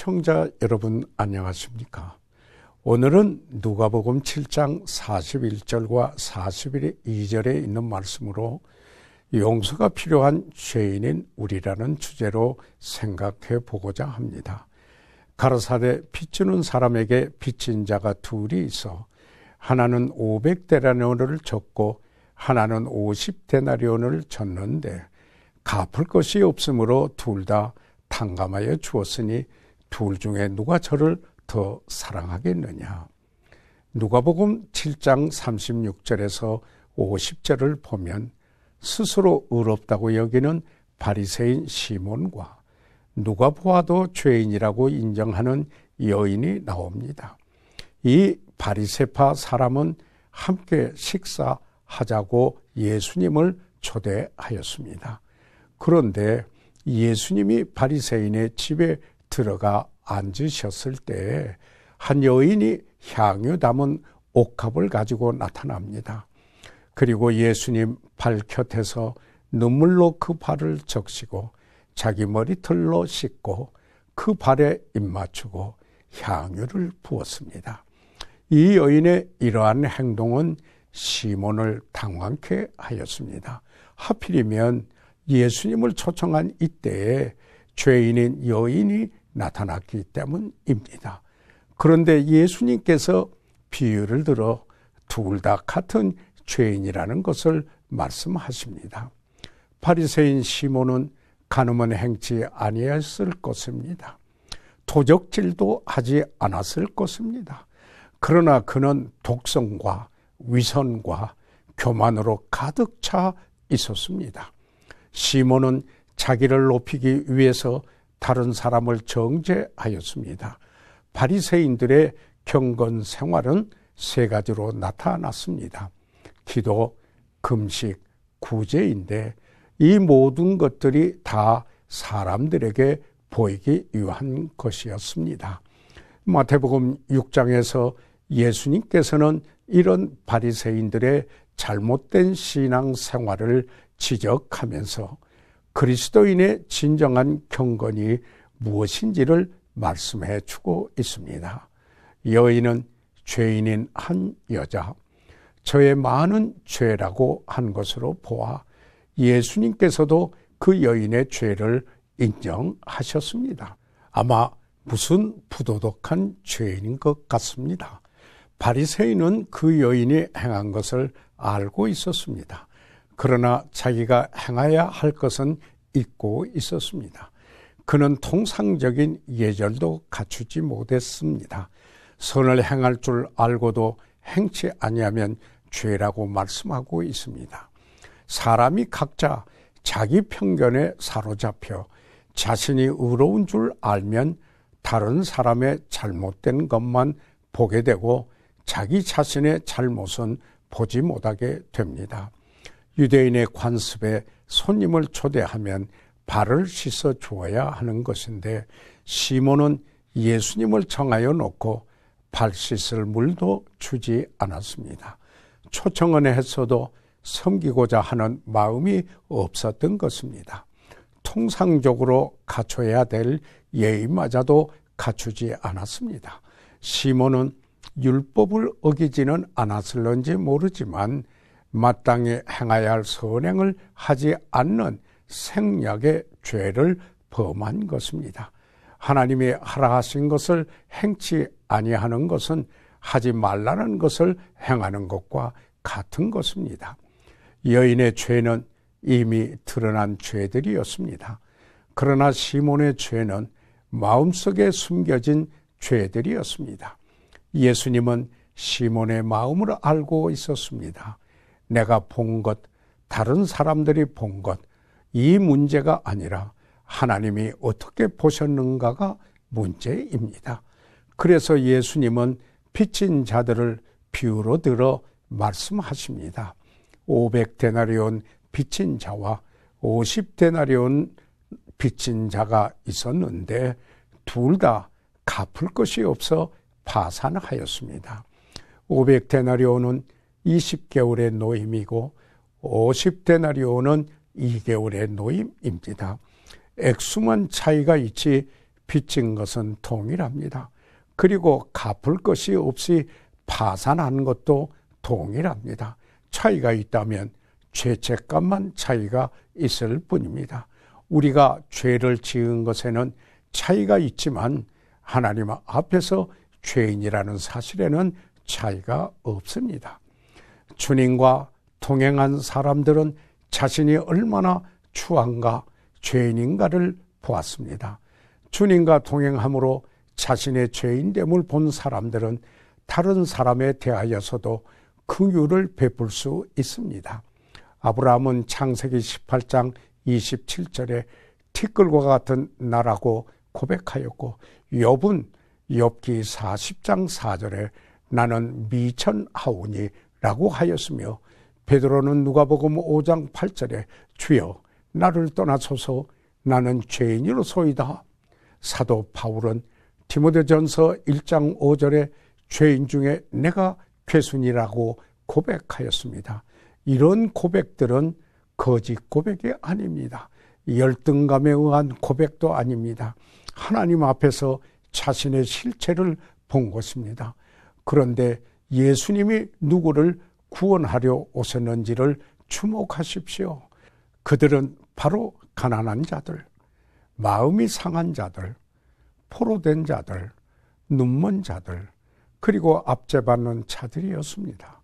시청자 여러분 안녕하십니까? 오늘은 누가복음 7장 41절과 41절에 있는 말씀으로 용서가 필요한 죄인인 우리라는 주제로 생각해 보고자 합니다. 가르사대 빚지는 사람에게 빚진 자가 둘이 있어 하나는 500데나리온을 졌고 하나는 50데나리온을 졌는데 갚을 것이 없으므로 둘 다 탕감하여 주었으니 둘 중에 누가 저를 더 사랑하겠느냐. 누가복음 7장 36절에서 50절을 보면 스스로 의롭다고 여기는 바리새인 시몬과 누가 보아도 죄인이라고 인정하는 여인이 나옵니다. 이 바리새파 사람은 함께 식사하자고 예수님을 초대하였습니다. 그런데 예수님이 바리새인의 집에 들어가 앉으셨을 때 한 여인이 향유 담은 옥합을 가지고 나타납니다. 그리고 예수님 발곁에서 눈물로 그 발을 적시고 자기 머리털로 씻고 그 발에 입맞추고 향유를 부었습니다. 이 여인의 이러한 행동은 시몬을 당황케 하였습니다. 하필이면 예수님을 초청한 이때에 죄인인 여인이 나타났기 때문입니다. 그런데 예수님께서 비유를 들어 둘 다 같은 죄인이라는 것을 말씀하십니다. 파리새인 시몬은 가늠은 행치 아니했을 것입니다. 도적질도 하지 않았을 것입니다. 그러나 그는 독성과 위선과 교만으로 가득 차 있었습니다. 시몬은 자기를 높이기 위해서 다른 사람을 정죄하였습니다. 바리새인들의 경건 생활은 세 가지로 나타났습니다. 기도, 금식, 구제인데 이 모든 것들이 다 사람들에게 보이기 위한 것이었습니다. 마태복음 6장에서 예수님께서는 이런 바리새인들의 잘못된 신앙 생활을 지적하면서 그리스도인의 진정한 경건이 무엇인지를 말씀해 주고 있습니다. 여인은 죄인인 한 여자, 저의 많은 죄라고 한 것으로 보아 예수님께서도 그 여인의 죄를 인정하셨습니다. 아마 무슨 부도덕한 죄인인 것 같습니다. 바리새인은 그 여인이 행한 것을 알고 있었습니다. 그러나 자기가 행해야 할 것은 잊고 있었습니다. 그는 통상적인 예절도 갖추지 못했습니다. 선을 행할 줄 알고도 행치 아니하면 죄라고 말씀하고 있습니다. 사람이 각자 자기 편견에 사로잡혀 자신이 의로운 줄 알면 다른 사람의 잘못된 것만 보게 되고 자기 자신의 잘못은 보지 못하게 됩니다. 유대인의 관습에 손님을 초대하면 발을 씻어 주어야 하는 것인데 시몬은 예수님을 정하여 놓고 발 씻을 물도 주지 않았습니다. 초청은 했어도 섬기고자 하는 마음이 없었던 것입니다. 통상적으로 갖춰야 될 예의마저도 갖추지 않았습니다. 시몬은 율법을 어기지는 않았을런지 모르지만 마땅히 행하여할 선행을 하지 않는 생략의 죄를 범한 것입니다. 하나님이 하라 하신 것을 행치 아니하는 것은 하지 말라는 것을 행하는 것과 같은 것입니다. 여인의 죄는 이미 드러난 죄들이었습니다. 그러나 시몬의 죄는 마음속에 숨겨진 죄들이었습니다. 예수님은 시몬의 마음을 알고 있었습니다. 내가 본 것, 다른 사람들이 본 것, 이 문제가 아니라 하나님이 어떻게 보셨는가가 문제입니다. 그래서 예수님은 피친 자들을 비유로 들어 말씀하십니다. 500데나리온 빚진 자와 50데나리온 빚진 자가 있었는데 둘 다 갚을 것이 없어 파산하였습니다. 500데나리온은 20개월의 노임이고 5 0대나리오는 2개월의 노임입니다. 액수만 차이가 있지 빚진 것은 동일합니다. 그리고 갚을 것이 없이 파산한 것도 동일합니다. 차이가 있다면 죄책감만 차이가 있을 뿐입니다. 우리가 죄를 지은 것에는 차이가 있지만 하나님 앞에서 죄인이라는 사실에는 차이가 없습니다. 주님과 통행한 사람들은 자신이 얼마나 추한가 죄인인가를 보았습니다. 주님과 통행함으로 자신의 죄인됨을 본 사람들은 다른 사람에 대하여서도 긍휼을 그 베풀 수 있습니다. 아브라함은 창세기 18장 27절에 티끌과 같은 나라고 고백하였고 욥은 욥기 40장 4절에 나는 미천하오니 라고 하였으며 베드로는 누가복음 5장 8절에 주여 나를 떠나소서 나는 죄인으로소이다. 사도 바울은 디모데전서 1장 5절에 죄인 중에 내가 괴순이라고 고백하였습니다. 이런 고백들은 거짓 고백이 아닙니다. 열등감에 의한 고백도 아닙니다. 하나님 앞에서 자신의 실체를 본 것입니다. 그런데 예수님이 누구를 구원하려 오셨는지를 주목하십시오. 그들은 바로 가난한 자들, 마음이 상한 자들, 포로된 자들, 눈먼 자들, 그리고 압제받는 자들이었습니다.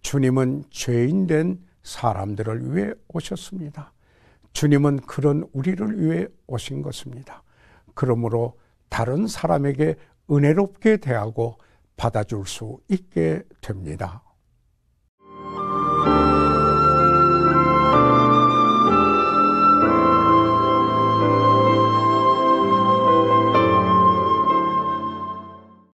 주님은 죄인된 사람들을 위해 오셨습니다. 주님은 그런 우리를 위해 오신 것입니다. 그러므로 다른 사람에게 은혜롭게 대하고 받아줄 수 있게 됩니다.